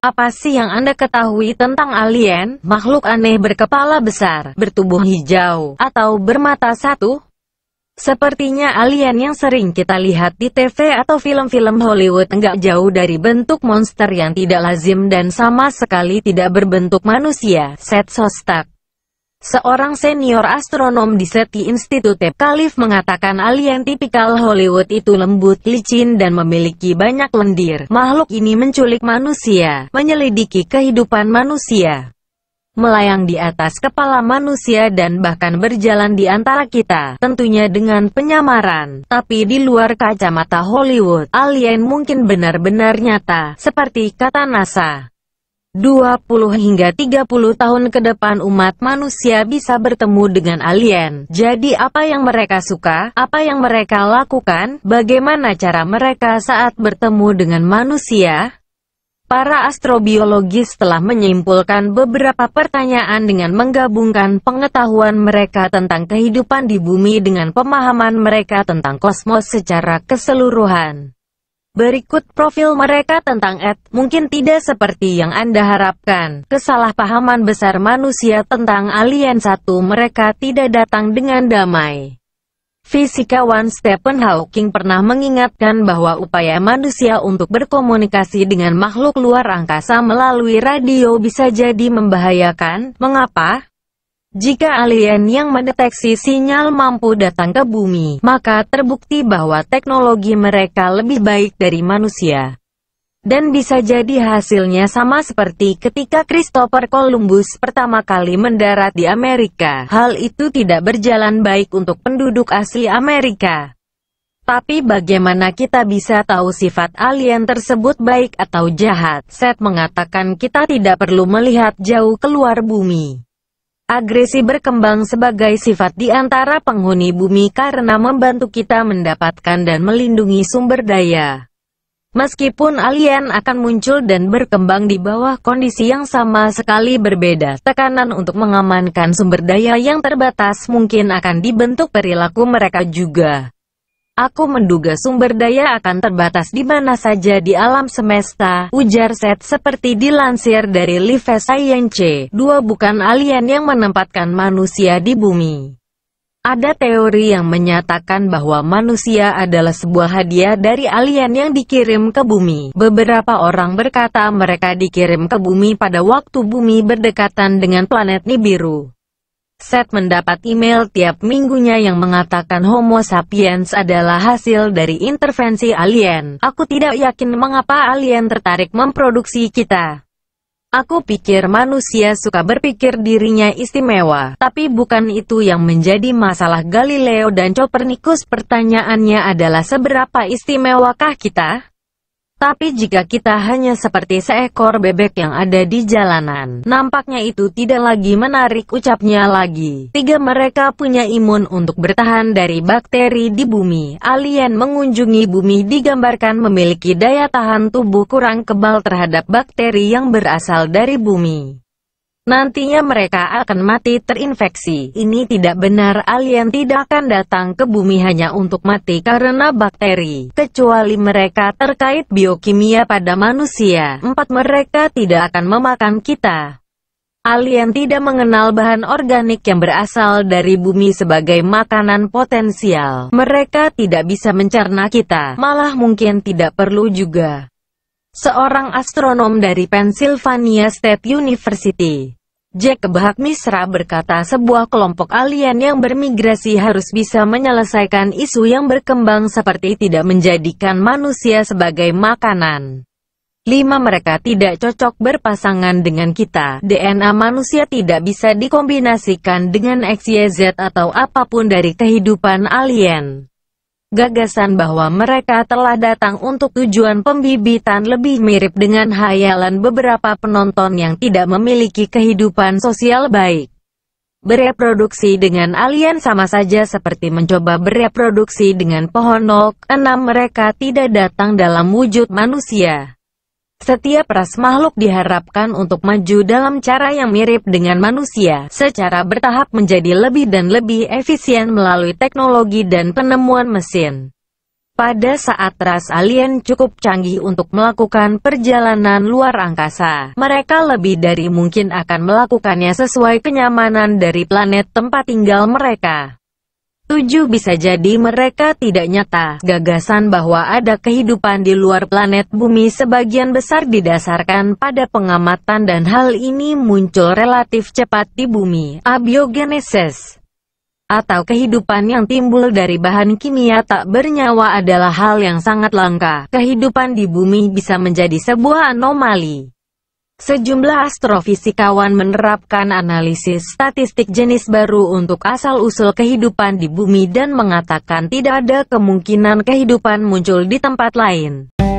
Apa sih yang Anda ketahui tentang alien, makhluk aneh berkepala besar, bertubuh hijau, atau bermata satu? Sepertinya alien yang sering kita lihat di TV atau film-film Hollywood enggak jauh dari bentuk monster yang tidak lazim dan sama sekali tidak berbentuk manusia, Seth Sostak. Seorang senior astronom di SETI Institute Kalif mengatakan alien tipikal Hollywood itu lembut, licin dan memiliki banyak lendir. Makhluk ini menculik manusia, menyelidiki kehidupan manusia, melayang di atas kepala manusia dan bahkan berjalan di antara kita, tentunya dengan penyamaran. Tapi di luar kacamata Hollywood, alien mungkin benar-benar nyata, seperti kata NASA. 20 hingga 30 tahun ke depan umat manusia bisa bertemu dengan alien. Jadi apa yang mereka suka, apa yang mereka lakukan, bagaimana cara mereka saat bertemu dengan manusia? Para astrobiologis telah menyimpulkan beberapa pertanyaan dengan menggabungkan pengetahuan mereka tentang kehidupan di bumi dengan pemahaman mereka tentang kosmos secara keseluruhan. Berikut profil mereka tentang Ed, mungkin tidak seperti yang Anda harapkan. Kesalahpahaman besar manusia tentang alien satu mereka tidak datang dengan damai. Fisikawan Stephen Hawking pernah mengingatkan bahwa upaya manusia untuk berkomunikasi dengan makhluk luar angkasa melalui radio bisa jadi membahayakan. Mengapa? Jika alien yang mendeteksi sinyal mampu datang ke bumi, maka terbukti bahwa teknologi mereka lebih baik dari manusia. Dan bisa jadi hasilnya sama seperti ketika Christopher Columbus pertama kali mendarat di Amerika. Hal itu tidak berjalan baik untuk penduduk asli Amerika. Tapi bagaimana kita bisa tahu sifat alien tersebut baik atau jahat? Seth mengatakan kita tidak perlu melihat jauh keluar bumi. Agresi berkembang sebagai sifat di antara penghuni bumi karena membantu kita mendapatkan dan melindungi sumber daya. Meskipun alien akan muncul dan berkembang di bawah kondisi yang sama sekali berbeda, tekanan untuk mengamankan sumber daya yang terbatas mungkin akan dibentuk perilaku mereka juga. Aku menduga sumber daya akan terbatas di mana saja di alam semesta, ujar Seth seperti dilansir dari Live Science. Dua bukan alien yang menempatkan manusia di bumi. Ada teori yang menyatakan bahwa manusia adalah sebuah hadiah dari alien yang dikirim ke bumi. Beberapa orang berkata mereka dikirim ke bumi pada waktu bumi berdekatan dengan planet Nibiru. Seth mendapat email tiap minggunya yang mengatakan Homo sapiens adalah hasil dari intervensi alien. Aku tidak yakin mengapa alien tertarik memproduksi kita. Aku pikir manusia suka berpikir dirinya istimewa, tapi bukan itu yang menjadi masalah Galileo dan Copernicus. Pertanyaannya adalah seberapa istimewakah kita? Tapi jika kita hanya seperti seekor bebek yang ada di jalanan, nampaknya itu tidak lagi menarik ucapnya lagi. Tiga mereka punya imun untuk bertahan dari bakteri di bumi. Alien mengunjungi bumi digambarkan memiliki daya tahan tubuh kurang kebal terhadap bakteri yang berasal dari bumi. Nantinya mereka akan mati terinfeksi. Ini tidak benar alien tidak akan datang ke bumi hanya untuk mati karena bakteri. Kecuali mereka terkait biokimia pada manusia. Empat mereka tidak akan memakan kita. Alien tidak mengenal bahan organik yang berasal dari bumi sebagai makanan potensial. Mereka tidak bisa mencerna kita, malah mungkin tidak perlu juga. Seorang astronom dari Pennsylvania State University Jack Kebahak Misra berkata sebuah kelompok alien yang bermigrasi harus bisa menyelesaikan isu yang berkembang seperti tidak menjadikan manusia sebagai makanan. Lima Mereka tidak cocok berpasangan dengan kita. DNA manusia tidak bisa dikombinasikan dengan XYZ atau apapun dari kehidupan alien gagasan bahwa mereka telah datang untuk tujuan pembibitan lebih mirip dengan hayalan beberapa penonton yang tidak memiliki kehidupan sosial baik. Bereproduksi dengan alien sama saja seperti mencoba bereproduksi dengan pohon nok, enam mereka tidak datang dalam wujud manusia. Setiap ras makhluk diharapkan untuk maju dalam cara yang mirip dengan manusia, secara bertahap menjadi lebih dan lebih efisien melalui teknologi dan penemuan mesin. Pada saat ras alien cukup canggih untuk melakukan perjalanan luar angkasa, mereka lebih dari mungkin akan melakukannya sesuai kenyamanan dari planet tempat tinggal mereka. 7. Bisa jadi mereka tidak nyata. Gagasan bahwa ada kehidupan di luar planet bumi sebagian besar didasarkan pada pengamatan dan hal ini muncul relatif cepat di bumi. Abiogenesis atau kehidupan yang timbul dari bahan kimia tak bernyawa adalah hal yang sangat langka. Kehidupan di bumi bisa menjadi sebuah anomali. Sejumlah astrofisikawan menerapkan analisis statistik jenis baru untuk asal-usul kehidupan di bumi dan mengatakan tidak ada kemungkinan kehidupan muncul di tempat lain.